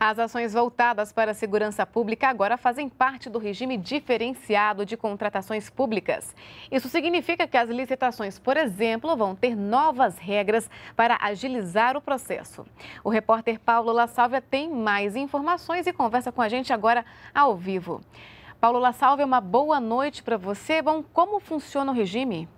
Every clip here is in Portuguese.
As ações voltadas para a segurança pública agora fazem parte do regime diferenciado de contratações públicas. Isso significa que as licitações, por exemplo, vão ter novas regras para agilizar o processo. O repórter Paulo Lasalvia tem mais informações e conversa com a gente agora ao vivo. Paulo Lasalvia, uma boa noite para você. Bom, como funciona o regime?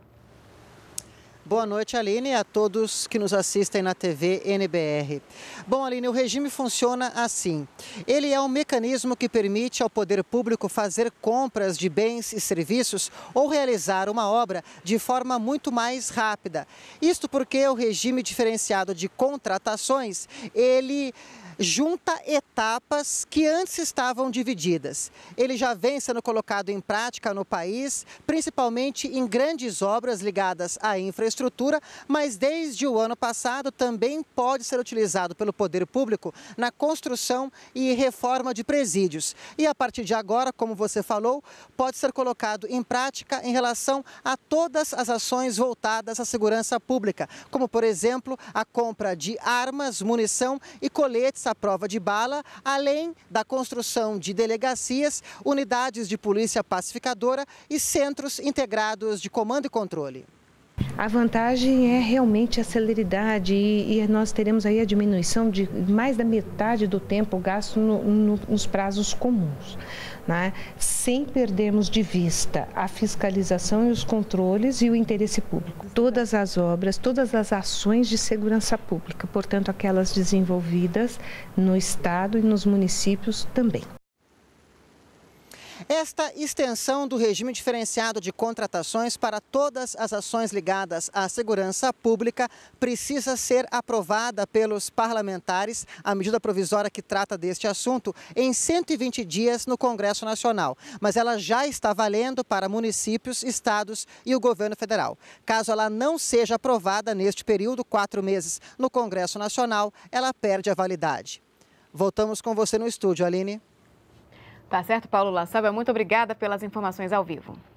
Boa noite, Aline, e a todos que nos assistem na TV NBR. Bom, Aline, o regime funciona assim. Ele é um mecanismo que permite ao poder público fazer compras de bens e serviços ou realizar uma obra de forma muito mais rápida. Isto porque o regime diferenciado de contratações, ele junta etapas que antes estavam divididas. Ele já vem sendo colocado em prática no país, principalmente em grandes obras ligadas à infraestrutura, mas desde o ano passado também pode ser utilizado pelo poder público na construção e reforma de presídios. E a partir de agora, como você falou, pode ser colocado em prática em relação a todas as ações voltadas à segurança pública, como por exemplo a compra de armas, munição e coletes à prova de bala, além da construção de delegacias, unidades de polícia pacificadora e centros integrados de comando e controle. A vantagem é realmente a celeridade e, e, nós teremos aí a diminuição de mais da metade do tempo gasto no, no, nos prazos comuns, né? sem perdermos de vista a fiscalização e os controles e o interesse público. Todas as obras, todas as ações de segurança pública, portanto aquelas desenvolvidas no Estado e nos municípios também. Esta extensão do regime diferenciado de contratações para todas as ações ligadas à segurança pública precisa ser aprovada pelos parlamentares, a medida provisória que trata deste assunto, em 120 dias no Congresso Nacional. Mas ela já está valendo para municípios, estados e o governo federal. Caso ela não seja aprovada neste período, quatro meses, no Congresso Nacional, ela perde a validade. Voltamos com você no estúdio, Aline. Tá certo, Paulo Lassalba. Muito obrigada pelas informações ao vivo.